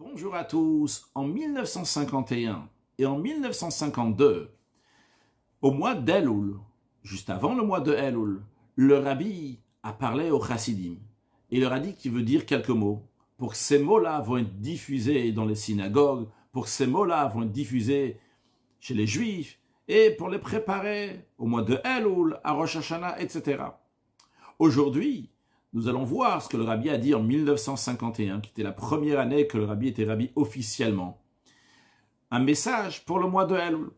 Bonjour à tous. En 1951 et en 1952, au mois d'Elul, juste avant le mois de le rabbi a parlé au chassidim. Il leur a dit qu'il veut dire quelques mots pour que ces mots-là vont être diffusés dans les synagogues, pour que ces mots-là vont être diffusés chez les juifs et pour les préparer au mois de Elul, à Rosh Hashanah, etc. Aujourd'hui, nous allons voir ce que le rabbi a dit en 1951, qui était la première année que le rabbi était rabbi officiellement. Un message pour le mois de Elul.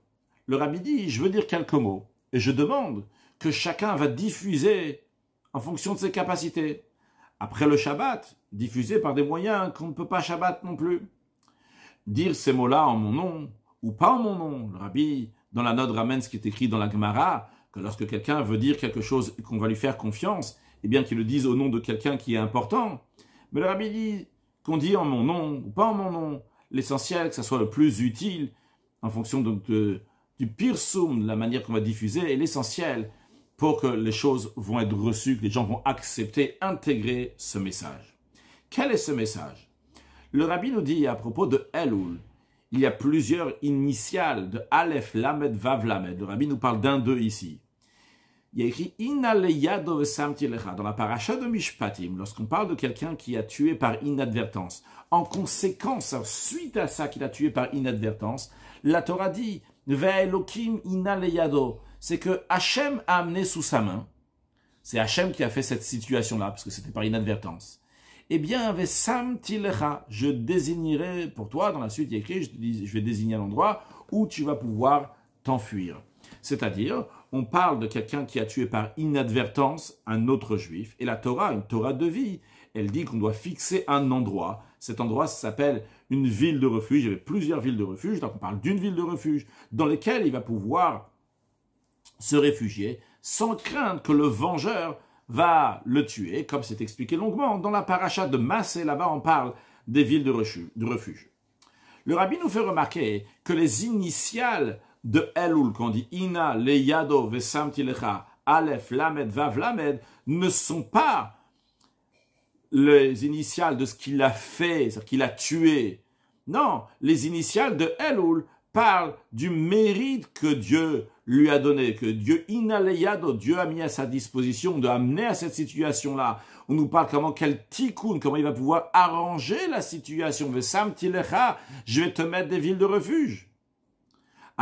Le rabbi dit, je veux dire quelques mots, et je demande que chacun va diffuser en fonction de ses capacités. Après le Shabbat, diffuser par des moyens qu'on ne peut pas Shabbat non plus. Dire ces mots-là en mon nom, ou pas en mon nom. Le rabbi, dans la note, ramène ce qui est écrit dans la Gemara, que lorsque quelqu'un veut dire quelque chose et qu'on va lui faire confiance, eh bien qu'ils le disent au nom de quelqu'un qui est important. Mais le rabbi dit qu'on dit en mon nom pas en mon nom, l'essentiel, que ça soit le plus utile, en fonction du pire soum, de la manière qu'on va diffuser, et l'essentiel pour que les choses vont être reçues, que les gens vont accepter, intégrer ce message. Quel est ce message Le rabbi nous dit à propos de Elul, il y a plusieurs initiales de Aleph, Lamed, Vav, Lamed. Le rabbi nous parle d'un d'eux ici il y a écrit Dans la paracha de Mishpatim, lorsqu'on parle de quelqu'un qui a tué par inadvertance, en conséquence, suite à ça qu'il a tué par inadvertance, la Torah dit Ve'elokim C'est que Hachem a amené sous sa main. C'est Hachem qui a fait cette situation-là, parce que c'était par inadvertance. Eh bien, je désignerai pour toi, dans la suite, il y a écrit, je, je vais désigner l'endroit où tu vas pouvoir t'enfuir. C'est-à-dire, on parle de quelqu'un qui a tué par inadvertance un autre juif. Et la Torah, une Torah de vie, elle dit qu'on doit fixer un endroit. Cet endroit s'appelle une ville de refuge. Il y avait plusieurs villes de refuge, donc on parle d'une ville de refuge dans laquelle il va pouvoir se réfugier sans crainte que le vengeur va le tuer, comme c'est expliqué longuement. Dans la paracha de Massé, là-bas, on parle des villes de refuge. Le rabbi nous fait remarquer que les initiales de Elul, qu'on dit Ina, Leyado, Vesamtilecha, Aleph, Lamed, Vav, Lamed, ne sont pas les initiales de ce qu'il a fait, c'est-à-dire qu'il a tué. Non, les initiales de Elul parlent du mérite que Dieu lui a donné, que Dieu Ina, Leyado, Dieu a mis à sa disposition de amener à cette situation-là. On nous parle comment quel tikkun, comment il va pouvoir arranger la situation. Vesamti, je vais te mettre des villes de refuge.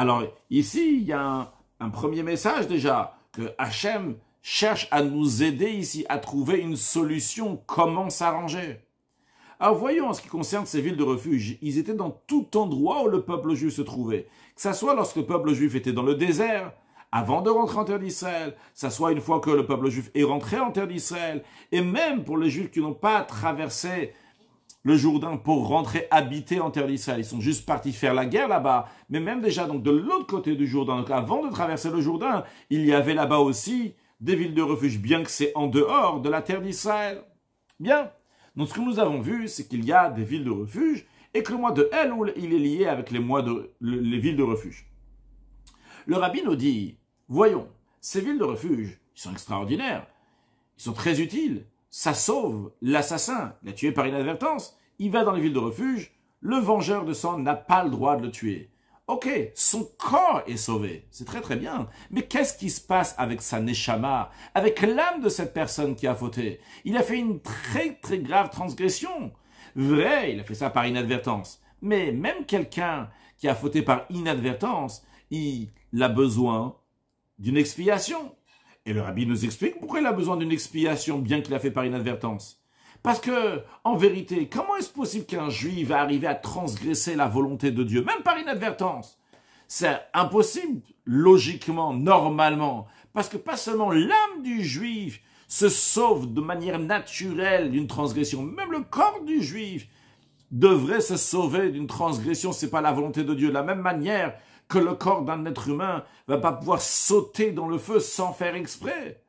Alors ici, il y a un, premier message déjà, que Hachem cherche à nous aider ici, à trouver une solution, comment s'arranger. Alors voyons en ce qui concerne ces villes de refuge, ils étaient dans tout endroit où le peuple juif se trouvait. Que ce soit lorsque le peuple juif était dans le désert, avant de rentrer en terre d'Israël, que ce soit une fois que le peuple juif est rentré en terre d'Israël, et même pour les juifs qui n'ont pas traversé le Jourdain pour rentrer habiter en terre d'Israël. Ils sont juste partis faire la guerre là-bas. Mais même déjà, donc de l'autre côté du Jourdain, donc avant de traverser le Jourdain, il y avait là-bas aussi des villes de refuge, bien que c'est en dehors de la terre d'Israël. Bien. Donc ce que nous avons vu, c'est qu'il y a des villes de refuge et que le mois de Elul, il est lié avec les, mois de, les villes de refuge. Le rabbin nous dit, voyons, ces villes de refuge, ils sont extraordinaires, ils sont très utiles, ça sauve l'assassin, il a tué par inadvertance, il va dans les villes de refuge, le vengeur de sang n'a pas le droit de le tuer. Ok, son corps est sauvé, c'est très très bien, mais qu'est-ce qui se passe avec sa neshama, avec l'âme de cette personne qui a fauté Il a fait une très très grave transgression. Vrai, il a fait ça par inadvertance, mais même quelqu'un qui a fauté par inadvertance, il a besoin d'une expiation. Et le rabbi nous explique pourquoi il a besoin d'une expiation, bien qu'il l'a fait par inadvertance. Parce que, en vérité, comment est-ce possible qu'un juif va arriver à transgresser la volonté de Dieu, même par inadvertance C'est impossible, logiquement, normalement. Parce que pas seulement l'âme du juif se sauve de manière naturelle d'une transgression, même le corps du juif devrait se sauver d'une transgression, ce n'est pas la volonté de Dieu. De la même manière, que le corps d'un être humain va pas pouvoir sauter dans le feu sans faire exprès.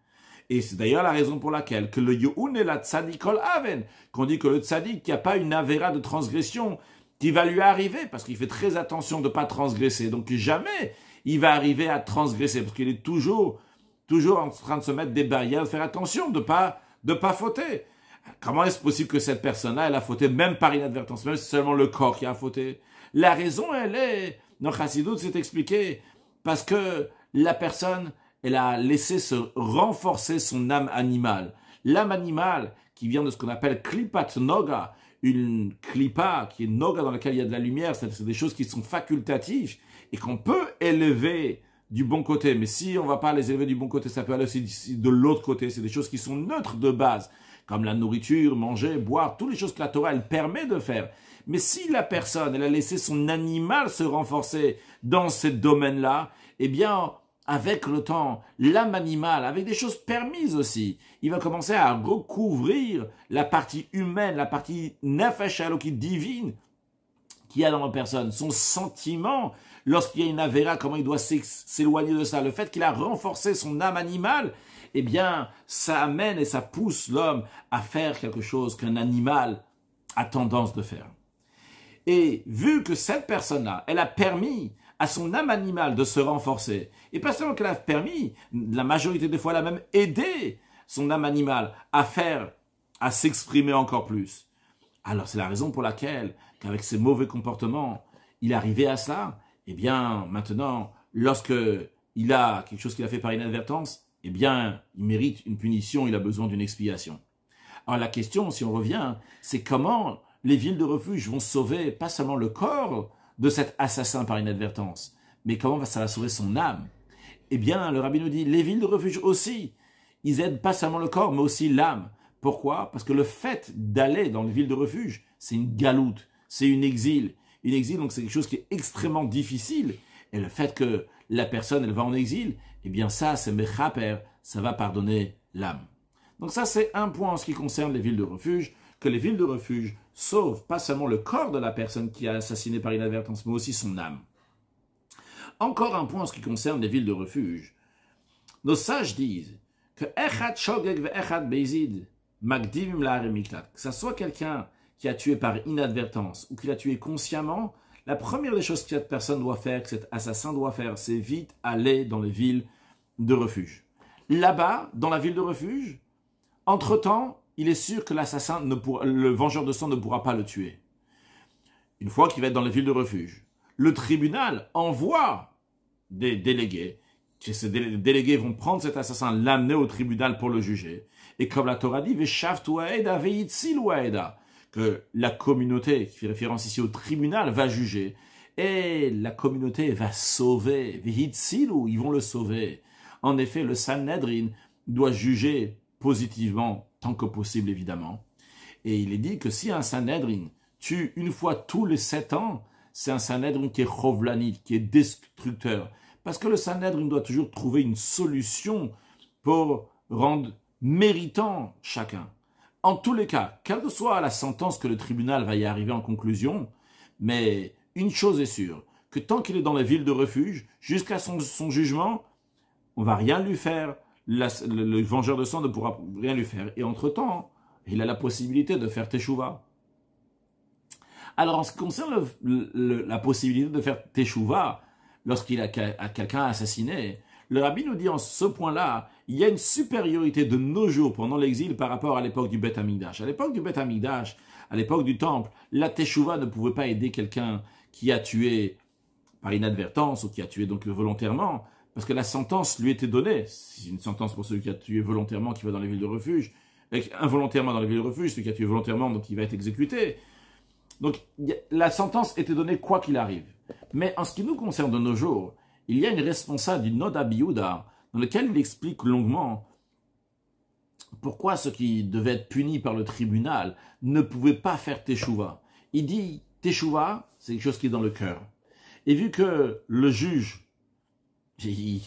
Et c'est d'ailleurs la raison pour laquelle que le Youn est la tzadikol aven, qu'on dit que le tzadik n'y a pas une avéra de transgression qui va lui arriver, parce qu'il fait très attention de pas transgresser. Donc jamais il va arriver à transgresser, parce qu'il est toujours, toujours en train de se mettre des barrières, de faire attention, de pas, de pas fauter. Comment est-ce possible que cette personne-là, elle a fauté même par inadvertance, même si c'est seulement le corps qui a fauté La raison, elle est dans Chassidut, c'est expliqué parce que la personne, elle a laissé se renforcer son âme animale. L'âme animale, qui vient de ce qu'on appelle klipat noga, une klipa qui est noga dans laquelle il y a de la lumière, c'est des choses qui sont facultatives et qu'on peut élever du bon côté. Mais si on ne va pas les élever du bon côté, ça peut aller aussi de l'autre côté. C'est des choses qui sont neutres de base comme la nourriture, manger, boire, toutes les choses que la Torah elle permet de faire. Mais si la personne, elle a laissé son animal se renforcer dans ce domaine-là, eh bien, avec le temps, l'âme animale, avec des choses permises aussi, il va commencer à recouvrir la partie humaine, la partie nafashalo qui divine qu'il y a dans la personne, son sentiment lorsqu'il y a une avéra, comment il doit s'éloigner de ça, le fait qu'il a renforcé son âme animale, eh bien, ça amène et ça pousse l'homme à faire quelque chose qu'un animal a tendance de faire. Et vu que cette personne-là, elle a permis à son âme animale de se renforcer, et pas seulement qu'elle a permis, la majorité des fois, elle a même aidé son âme animale à faire, à s'exprimer encore plus. Alors c'est la raison pour laquelle, qu'avec ses mauvais comportements, il arrivait à cela. Eh bien, maintenant, lorsque il a quelque chose qu'il a fait par inadvertance, eh bien, il mérite une punition, il a besoin d'une expiation. Alors la question, si on revient, c'est comment les villes de refuge vont sauver pas seulement le corps de cet assassin par inadvertance, mais comment ça va sauver son âme Eh bien, le rabbi nous dit, les villes de refuge aussi, ils aident pas seulement le corps, mais aussi l'âme. Pourquoi Parce que le fait d'aller dans les villes de refuge, c'est une galoute, c'est une exil. Une exil, donc c'est quelque chose qui est extrêmement difficile et le fait que la personne, elle va en exil, eh bien ça, c'est Mechaper, ça va pardonner l'âme. Donc ça, c'est un point en ce qui concerne les villes de refuge, que les villes de refuge sauvent pas seulement le corps de la personne qui a assassiné par inadvertance, mais aussi son âme. Encore un point en ce qui concerne les villes de refuge. Nos sages disent que Echad ve Beizid Que ce soit quelqu'un qui a tué par inadvertance ou qui l'a tué consciemment, la première des choses que cette personne doit faire, que cet assassin doit faire, c'est vite aller dans les villes de refuge. Là-bas, dans la ville de refuge, entre-temps, il est sûr que l'assassin, le vengeur de sang ne pourra pas le tuer. Une fois qu'il va être dans les villes de refuge, le tribunal envoie des délégués. Ces délégués vont prendre cet assassin, l'amener au tribunal pour le juger. Et comme la Torah dit, « Veshavtu aeda que la communauté, qui fait référence ici au tribunal, va juger. Et la communauté va sauver. ou ils vont le sauver. En effet, le Sanhedrin doit juger positivement, tant que possible évidemment. Et il est dit que si un Sanhedrin tue une fois tous les sept ans, c'est un Sanhedrin qui est qui est destructeur. Parce que le Sanhedrin doit toujours trouver une solution pour rendre méritant chacun. En tous les cas, quelle que soit la sentence que le tribunal va y arriver en conclusion, mais une chose est sûre, que tant qu'il est dans la ville de refuge, jusqu'à son, jugement, on va rien lui faire. le, vengeur de sang ne pourra rien lui faire. Et entre-temps, il a la possibilité de faire teshuva. Alors, en ce qui concerne la possibilité de faire teshuva, lorsqu'il a, a quelqu'un assassiné, le rabbin nous dit en ce point-là il y a une supériorité de nos jours pendant l'exil par rapport à l'époque du Beth Amidash. À l'époque du Beth Amidash, à l'époque du Temple, la Teshuvah ne pouvait pas aider quelqu'un qui a tué par inadvertance ou qui a tué donc volontairement, parce que la sentence lui était donnée. C'est une sentence pour celui qui a tué volontairement qui va dans les villes de refuge, involontairement dans les villes de refuge, celui qui a tué volontairement donc va être exécuté. Donc la sentence était donnée quoi qu'il arrive. Mais en ce qui nous concerne de nos jours, il y a une responsable du Noda Biouda dans lequel il explique longuement pourquoi ceux qui devaient être punis par le tribunal ne pouvaient pas faire teshuva. Il dit, teshuva, c'est quelque chose qui est dans le cœur. Et vu que le juge, il,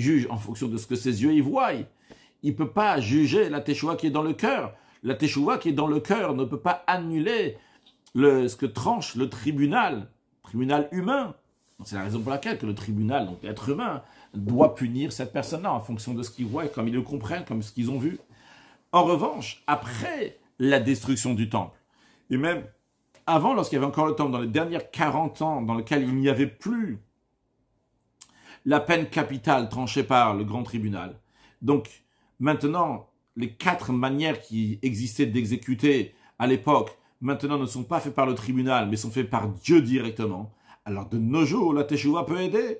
juge en fonction de ce que ses yeux y voient, il ne peut pas juger la teshuva qui est dans le cœur. La teshuva qui est dans le cœur ne peut pas annuler le, ce que tranche le tribunal, tribunal humain. C'est la raison pour laquelle le tribunal, donc l'être humain, doit punir cette personne-là en fonction de ce qu'ils voient, comme ils le comprennent, comme ce qu'ils ont vu. En revanche, après la destruction du temple, et même avant, lorsqu'il y avait encore le temple, dans les dernières 40 ans, dans lesquels il n'y avait plus la peine capitale tranchée par le grand tribunal. Donc, maintenant, les quatre manières qui existaient d'exécuter à l'époque, maintenant ne sont pas faites par le tribunal, mais sont faites par Dieu directement. Alors, de nos jours, la Teshuvah peut aider.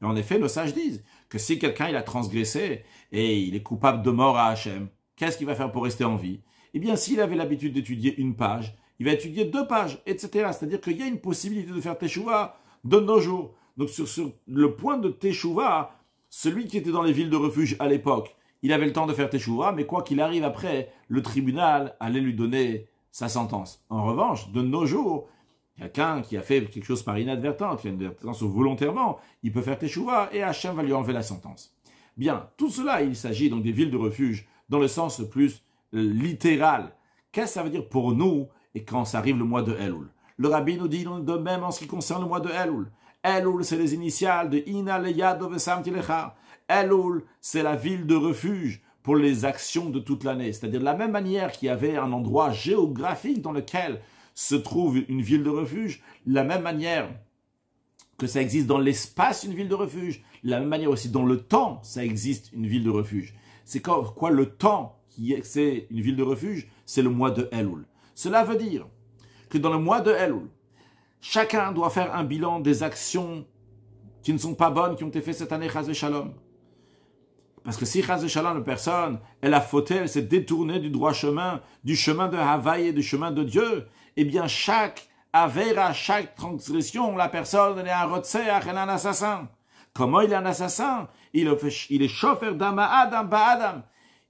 Et en effet, nos sages disent que si quelqu'un il a transgressé et il est coupable de mort à Hachem, qu'est-ce qu'il va faire pour rester en vie Eh bien, s'il avait l'habitude d'étudier une page, il va étudier deux pages, etc. C'est-à-dire qu'il y a une possibilité de faire teshuvah de nos jours. Donc sur, le point de teshuvah, celui qui était dans les villes de refuge à l'époque, il avait le temps de faire teshuvah, mais quoi qu'il arrive après, le tribunal allait lui donner sa sentence. En revanche, de nos jours, Quelqu'un qui a fait quelque chose par inadvertance, ou volontairement, il peut faire teshuva et Hachem va lui enlever la sentence. Bien, tout cela, il s'agit donc des villes de refuge dans le sens le plus euh, littéral. Qu'est-ce que ça veut dire pour nous et quand ça arrive le mois de Elul Le rabbi nous dit de même en ce qui concerne le mois de Elul. Elul, c'est les initiales de Ina Tilecha. Elul, c'est la ville de refuge pour les actions de toute l'année. C'est-à-dire de la même manière qu'il y avait un endroit géographique dans lequel se trouve une ville de refuge, la même manière que ça existe dans l'espace une ville de refuge, la même manière aussi dans le temps, ça existe une ville de refuge. C'est quoi, le temps qui c'est une ville de refuge C'est le mois de Elul. Cela veut dire que dans le mois de Elul, chacun doit faire un bilan des actions qui ne sont pas bonnes, qui ont été faites cette année, Chazé Shalom. Parce que si Chaz une personne, elle a fauté, elle s'est détournée du droit chemin, du chemin de Havaï et du chemin de Dieu, eh bien chaque avera, chaque transgression, la personne elle est un rotseach, elle est un assassin. Comment il est un assassin Il est chauffeur d'Ama Adam, Adam.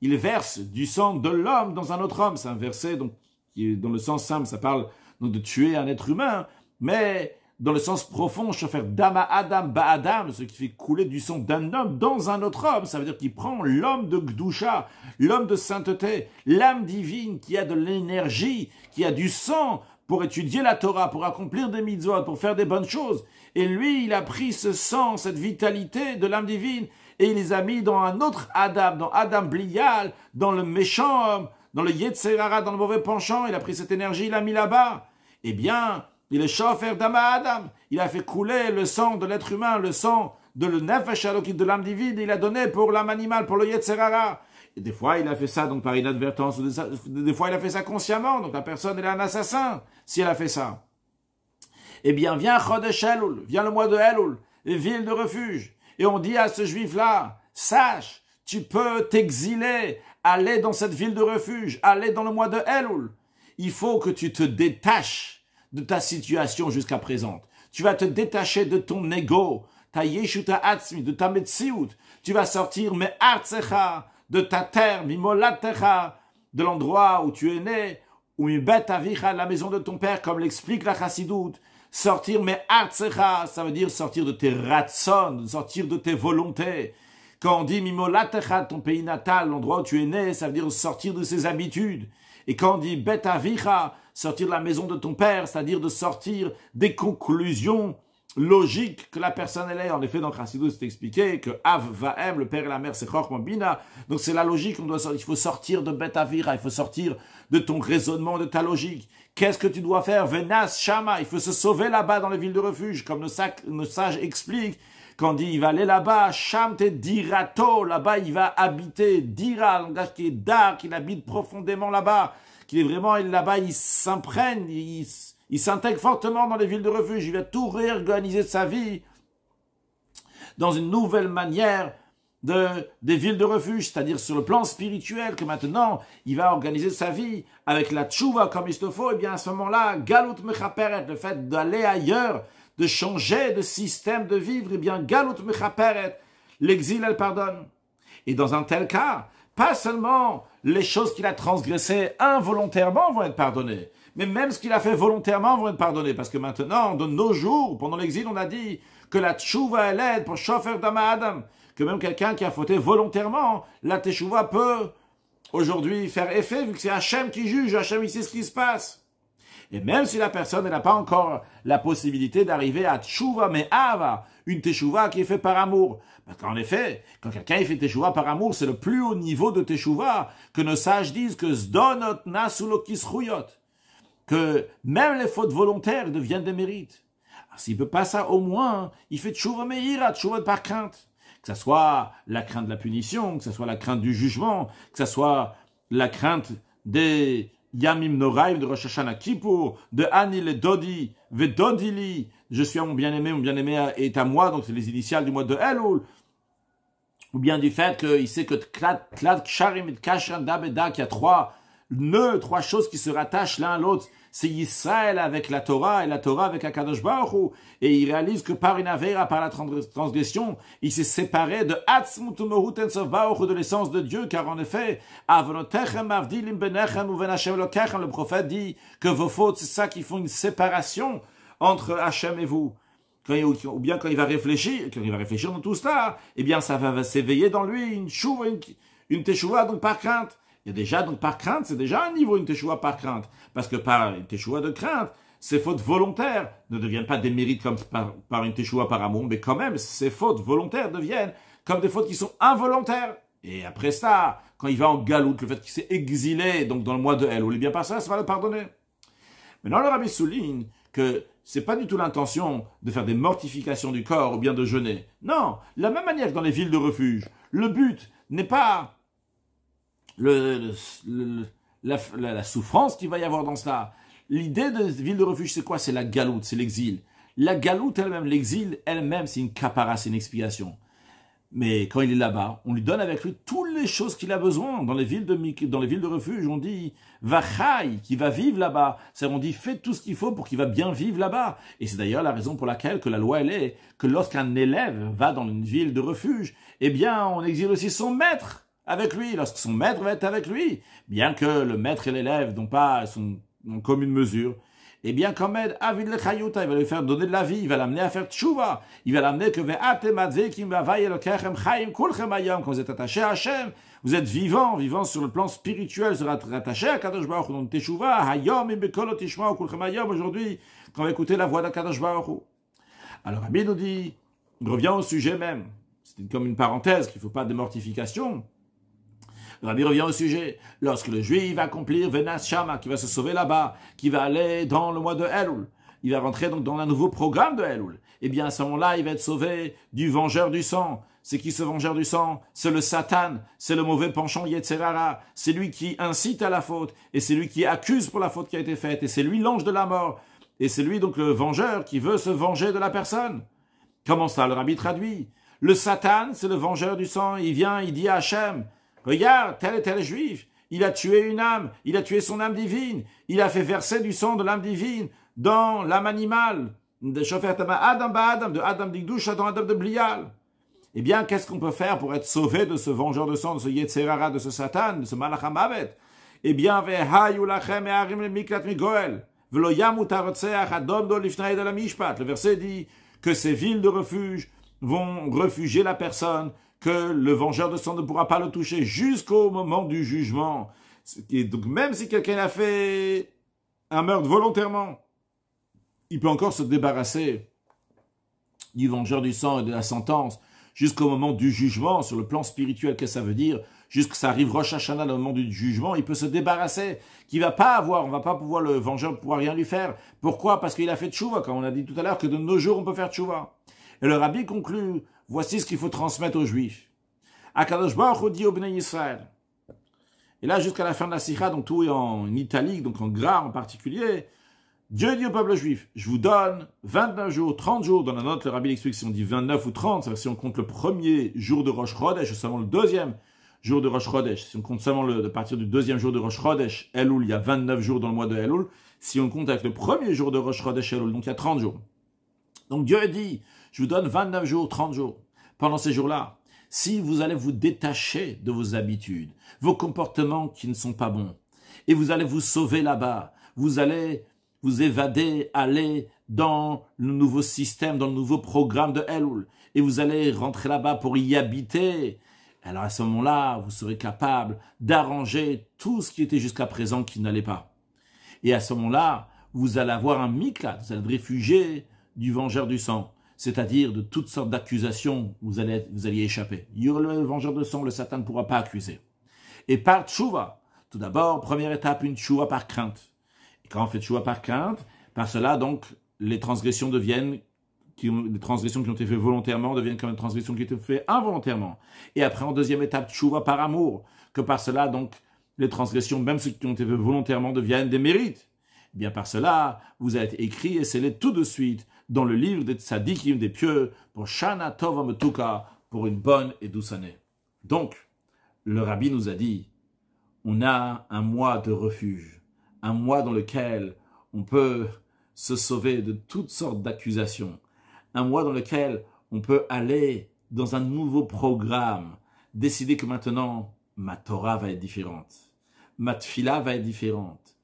Il verse du sang de l'homme dans un autre homme. C'est un verset donc, qui, dans le sens simple, ça parle de tuer un être humain, mais dans le sens profond, je faire Dama Adam ba adam, ce qui fait couler du sang d'un homme dans un autre homme. Ça veut dire qu'il prend l'homme de Gdusha, l'homme de sainteté, l'âme divine qui a de l'énergie, qui a du sang pour étudier la Torah, pour accomplir des mitzvot, pour faire des bonnes choses. Et lui, il a pris ce sang, cette vitalité de l'âme divine, et il les a mis dans un autre Adam, dans Adam Blial, dans le méchant homme, dans le Yetzerara, dans le mauvais penchant. Il a pris cette énergie, il l'a mis là-bas. Eh bien, il est chauffeur d'Ama Adam. Il a fait couler le sang de l'être humain, le sang de le nefesh de l'âme divine. Il a donné pour l'âme animale, pour le yetzerara. Et des fois, il a fait ça donc par inadvertance, ou des fois, il a fait ça consciemment. Donc la personne, elle est un assassin si elle a fait ça. Eh bien, viens Chodesh viens le mois de Elul, ville de refuge. Et on dit à ce juif-là, sache, tu peux t'exiler, aller dans cette ville de refuge, aller dans le mois de Elul. Il faut que tu te détaches de ta situation jusqu'à présent. Tu vas te détacher de ton ego, ta yeshuta atzmi, de ta metziut Tu vas sortir mais de ta terre, mimolatecha, de l'endroit où tu es né, ou à la maison de ton père, comme l'explique la chassidoute. Sortir mais ça veut dire sortir de tes ratson, sortir de tes volontés. Quand on dit Mimolatecha, ton pays natal, l'endroit où tu es né, ça veut dire sortir de ses habitudes. Et quand on dit Betavicha, sortir de la maison de ton père, c'est-à-dire de sortir des conclusions logiques que la personne elle est. En effet, dans Chassidou, c'est expliqué que Av Vaem, le père et la mère, c'est chokmobina ». Bina. Donc c'est la logique, qu'on doit sortir. il faut sortir de Betavira, il faut sortir de ton raisonnement, de ta logique. Qu'est-ce que tu dois faire Venas Shama, il faut se sauver là-bas dans les villes de refuge, comme le sage explique. Quand dit il va aller là-bas, Shamte dirato, là-bas il va habiter, dira, langage qui est dar, qu'il habite profondément là-bas, qu'il est vraiment là-bas, il s'imprègne, il, s'intègre fortement dans les villes de refuge, il va tout réorganiser sa vie dans une nouvelle manière de, des villes de refuge, c'est-à-dire sur le plan spirituel, que maintenant, il va organiser sa vie avec la tchouva comme il se faut, et eh bien à ce moment-là, galut mechaperet, le fait d'aller ailleurs, de changer de système de vivre, et eh bien, Galut Mechaperet, l'exil, elle pardonne. Et dans un tel cas, pas seulement les choses qu'il a transgressées involontairement vont être pardonnées, mais même ce qu'il a fait volontairement vont être pardonnées. Parce que maintenant, de nos jours, pendant l'exil, on a dit que la tchouva, elle aide pour chauffer d'Ama Adam. Que même quelqu'un qui a fauté volontairement, la tchouva peut aujourd'hui faire effet, vu que c'est Hachem qui juge, Hachem, il sait ce qui se passe. Et même si la personne n'a pas encore la possibilité d'arriver à tchouva mais une teshuva qui est faite par amour. Parce qu'en effet, quand quelqu'un fait teshuva par amour, c'est le plus haut niveau de teshuva que nos sages disent que zdonot que même les fautes volontaires deviennent des mérites. Ah, s'il ne peut pas ça, au moins, il fait teshuva meira, teshuva par crainte. Que ce soit la crainte de la punition, que ce soit la crainte du jugement, que ce soit la crainte des Yamim Noraim de Rosh Hashanah Kippur, de Anil et Dodi, Dodili je suis à mon bien-aimé, mon bien-aimé est à moi, donc c'est les initiales du mois de Elul, ou bien du fait qu'il sait que klad Ksharim et Kashan dabedak qu'il y a trois trois choses qui se rattachent l'un à l'autre. C'est Israël avec la Torah et la Torah avec Akadosh Baruch Et il réalise que par une avéra, par la transgression, il s'est séparé de de l'essence de Dieu, car en effet, le prophète dit que vos fautes, c'est ça qui font une séparation entre Hachem et vous. Quand il, ou bien quand il va réfléchir, quand il va réfléchir dans tout cela, eh bien ça va, s'éveiller dans lui une chouva, une, une donc par crainte. Il y a déjà, donc par crainte, c'est déjà un niveau, une teshua par crainte. Parce que par une teshua de crainte, ces fautes volontaires ne deviennent pas des mérites comme par, une teshua par amour, mais quand même, ces fautes volontaires deviennent comme des fautes qui sont involontaires. Et après ça, quand il va en galoute, le fait qu'il s'est exilé, donc dans le mois de elle eh ou les bien pas ça ça va le pardonner. Maintenant, le rabbi souligne que c'est pas du tout l'intention de faire des mortifications du corps ou bien de jeûner. Non, la même manière que dans les villes de refuge, le but n'est pas le, la, souffrance qu'il va y avoir dans cela. L'idée de ville de refuge, c'est quoi C'est la galoute, c'est l'exil. La galoute elle-même, l'exil elle-même, c'est une capara, c'est une expiation. Mais quand il est là-bas, on lui donne avec lui toutes les choses qu'il a besoin. Dans les villes de, dans les villes de refuge, on dit Vachai, qui va vivre là-bas. on dit fais tout ce qu'il faut pour qu'il va bien vivre là-bas. Et c'est d'ailleurs la raison pour laquelle que la loi, elle est que lorsqu'un élève va dans une ville de refuge, eh bien, on exile aussi son maître avec lui, lorsque son maître va être avec lui, bien que le maître et l'élève n'ont pas son, une commune mesure, et bien quand avid le chayuta, il va lui faire donner de la vie, il va l'amener à faire tshuva, il va l'amener que ve'at advekim chayim kulchem ayam, quand vous êtes attaché à Hachem, vous êtes vivant, vivant sur le plan spirituel, sera rattaché attaché à Kadosh Baruch Hu, donc tchouva, hayom aujourd'hui, quand vous écoutez la voix Kadosh Baruch Hu. Alors Rabbi nous dit, revient au sujet même, c'est comme une parenthèse, qu'il ne faut pas de mortification, Rabbi revient au sujet. Lorsque le juif va accomplir Venas Shama, qui va se sauver là-bas, qui va aller dans le mois de Elul, il va rentrer donc dans un nouveau programme de Elul. et eh bien, à ce moment-là, il va être sauvé du vengeur du sang. C'est qui ce vengeur du sang C'est le Satan, c'est le mauvais penchant Yetzerara, c'est lui qui incite à la faute, et c'est lui qui accuse pour la faute qui a été faite, et c'est lui l'ange de la mort, et c'est lui donc le vengeur qui veut se venger de la personne. Comment ça le rabbi traduit Le Satan, c'est le vengeur du sang, il vient, il dit à Hachem, Regarde, tel et tel juif, il a tué une âme, il a tué son âme divine, il a fait verser du sang de l'âme divine dans l'âme animale, de Adam ba Adam, de Adam Adam de Blial. Eh bien, qu'est-ce qu'on peut faire pour être sauvé de ce vengeur de sang, de ce Yetzerara, de ce Satan, de ce Malacham Eh bien, le verset dit que ces villes de refuge vont refugier la personne que le vengeur de sang ne pourra pas le toucher jusqu'au moment du jugement. Et donc même si quelqu'un a fait un meurtre volontairement, il peut encore se débarrasser du vengeur du sang et de la sentence jusqu'au moment du jugement, sur le plan spirituel, qu'est-ce que ça veut dire Jusque ça arrive Rosh Hashanah, le moment du jugement, il peut se débarrasser, qu'il va pas avoir, on va pas pouvoir, le vengeur ne pourra rien lui faire. Pourquoi Parce qu'il a fait chouva. comme on a dit tout à l'heure, que de nos jours, on peut faire chouva. Et le rabbi conclut Voici ce qu'il faut transmettre aux Juifs. Akadosh Et là, jusqu'à la fin de la Sikha, donc tout est en italique, donc en gras en particulier, Dieu dit au peuple juif, je vous donne 29 jours, 30 jours, dans la note, le rabbi explique si on dit 29 ou 30, c'est-à-dire si on compte le premier jour de Rosh Chodesh, ou seulement le deuxième jour de Rosh Chodesh, si on compte seulement le, à partir du deuxième jour de Rosh Chodesh, Elul, il y a 29 jours dans le mois de Elul, si on compte avec le premier jour de Rosh Chodesh, Elul, donc il y a 30 jours. Donc Dieu dit, je vous donne 29 jours, 30 jours. Pendant ces jours-là, si vous allez vous détacher de vos habitudes, vos comportements qui ne sont pas bons, et vous allez vous sauver là-bas, vous allez vous évader, aller dans le nouveau système, dans le nouveau programme de Elul, et vous allez rentrer là-bas pour y habiter, alors à ce moment-là, vous serez capable d'arranger tout ce qui était jusqu'à présent qui n'allait pas. Et à ce moment-là, vous allez avoir un miklat, vous allez être réfugié du vengeur du sang c'est-à-dire de toutes sortes d'accusations, vous, allez, vous alliez échapper. Le vengeur de sang, le Satan ne pourra pas accuser. Et par tchouva, tout d'abord, première étape, une tchouva par crainte. quand on fait tchouva par crainte, par cela, donc, les transgressions deviennent, qui ont, transgressions qui ont été faites volontairement deviennent comme des transgressions qui ont été faites involontairement. Et après, en deuxième étape, tchouva par amour, que par cela, donc, les transgressions, même ceux qui ont été faites volontairement, deviennent des mérites. Eh bien par cela, vous êtes écrit et scellé tout de suite dans le livre des tzadikim, des pieux, pour Shana pour une bonne et douce année. Donc, le rabbi nous a dit, on a un mois de refuge, un mois dans lequel on peut se sauver de toutes sortes d'accusations, un mois dans lequel on peut aller dans un nouveau programme, décider que maintenant, ma Torah va être différente, ma Tfila va être différente,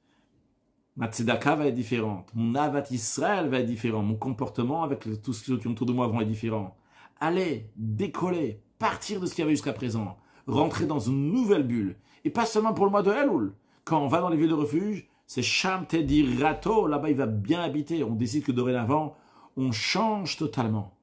Ma tzedaka va être différente. Mon avat Israël va être différent. Mon comportement avec tout ce qui sont autour de moi vont être différent. Allez, décoller, partir de ce qu'il y avait jusqu'à présent. Rentrer dans une nouvelle bulle. Et pas seulement pour le mois de Elul. Quand on va dans les villes de refuge, c'est Sham Rato. Là-bas, il va bien habiter. On décide que dorénavant, on change totalement.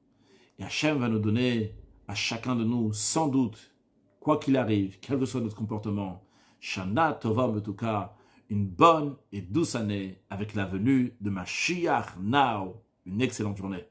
Et Hachem va nous donner à chacun de nous, sans doute, quoi qu'il arrive, quel que soit notre comportement, Shana Tovam, en tout cas, une bonne et douce année avec la venue de Mashiach Now. Une excellente journée.